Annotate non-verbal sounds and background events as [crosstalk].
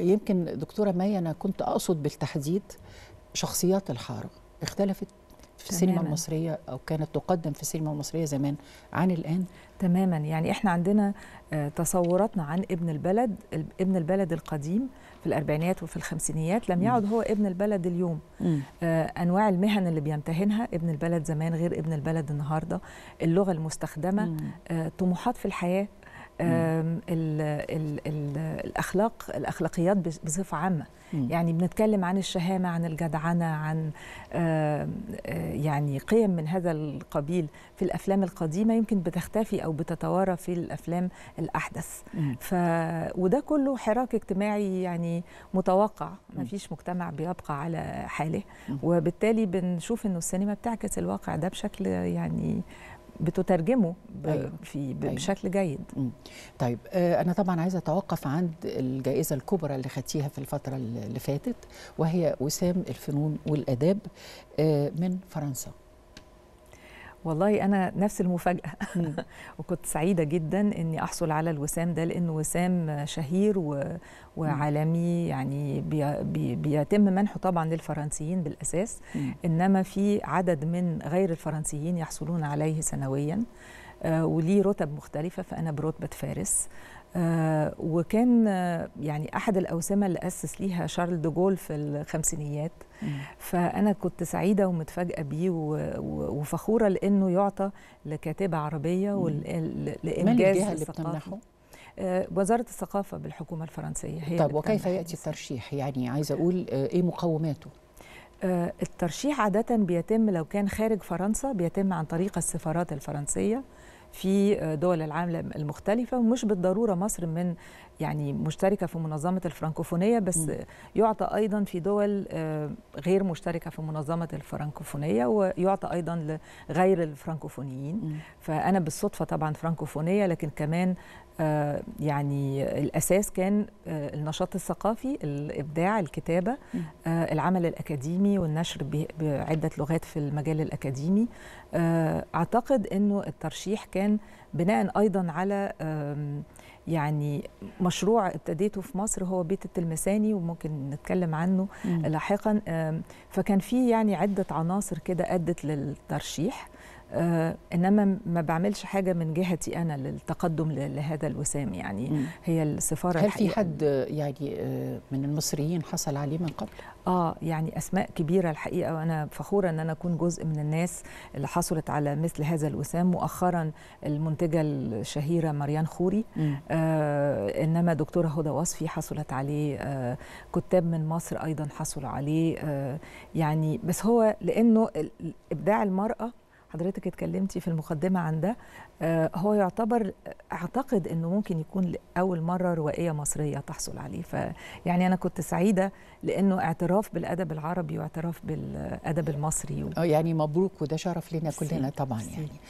يمكن دكتوره مي انا كنت اقصد بالتحديد شخصيات الحاره اختلفت في السينما المصريه او كانت تقدم في السينما المصريه زمان عن الان تماما يعني احنا عندنا آه، تصوراتنا عن ابن البلد ابن البلد القديم في الاربعينات وفي الخمسينيات لم يعد هو ابن البلد اليوم آه، انواع المهن اللي بيمتهنها ابن البلد زمان غير ابن البلد النهارده اللغه المستخدمه آه، طموحات في الحياه الـ الـ الـ الاخلاق الاخلاقيات بصفه عامه يعني بنتكلم عن الشهامه عن الجدعنه عن آه، يعني قيم من هذا القبيل في الافلام القديمه يمكن بتختفي او بتتوارى في الافلام الاحدث ف وده كله حراك اجتماعي يعني متوقع ما فيش مجتمع بيبقى على حاله وبالتالي بنشوف انه السينما بتعكس الواقع ده بشكل يعني بتترجمه أيوة. في أيوة. بشكل جيد طيب آه، انا طبعا عايزه اتوقف عند الجائزه الكبرى اللي خدتيها في الفتره اللي فاتت وهي وسام الفنون والاداب آه، من فرنسا والله انا نفس المفاجاه [laughs] وكنت سعيده جدا اني احصل على الوسام ده لانه وسام شهير و... وعالمي يعني بي... بي... بيتم منحه طبعا للفرنسيين بالاساس انما في عدد من غير الفرنسيين يحصلون عليه سنويا آه وليه رتب مختلفه فانا برتبه فارس آه، وكان آه، يعني احد الاوسمه اللي اسس ليها شارل دوجول في الخمسينيات فانا كنت سعيده ومتفاجئه بيه وفخوره لانه يعطى لكاتبه عربيه ولانجاز الجهه اللي بتمنحه آه، وزارة الثقافة بالحكومة الفرنسية هي طب وكيف يأتي الترشيح؟ يعني عايزة أقول إيه مقوماته؟ الترشيح عادة بيتم لو كان خارج فرنسا بيتم عن طريق السفارات الفرنسية في آه، دول العالم المختلفة ومش بالضرورة مصر من يعني مشتركة في منظمة الفرنكوفونية بس يعطى أيضا في دول آه، غير مشتركة في منظمة الفرنكوفونية ويعطى أيضا لغير الفرنكوفونيين فأنا بالصدفة طبعا فرنكوفونية لكن كمان آه، يعني الأساس كان النشاط الثقافي الإبداع الكتابة العمل الأكاديمي والنشر بعدة لغات في المجال الأكاديمي أعتقد أنه الترشيح كان كان بناء ايضا على يعني مشروع ابتديته في مصر هو بيت التلمساني وممكن نتكلم عنه لاحقا فكان في يعني عده عناصر كده ادت للترشيح آه، انما ما بعملش حاجه من جهتي انا للتقدم لهذا الوسام يعني مم. هي السفاره هل في حد يعني آه، من المصريين حصل عليه من قبل اه يعني اسماء كبيره الحقيقه وانا فخوره ان انا اكون جزء من الناس اللي حصلت على مثل هذا الوسام مؤخرا المنتجه الشهيره مريان خوري آه انما دكتوره هدى وصفي حصلت عليه آه كتاب من مصر ايضا حصلوا عليه آه يعني بس هو لانه ابداع المراه حضرتك اتكلمتي في المقدمه عن ده آه، هو يعتبر اعتقد انه ممكن يكون اول مره روائيه مصريه تحصل عليه فيعني انا كنت سعيده لانه اعتراف بالادب العربي واعتراف بالادب المصري و... آه، يعني مبروك وده شرف لنا كلنا طبعا يعني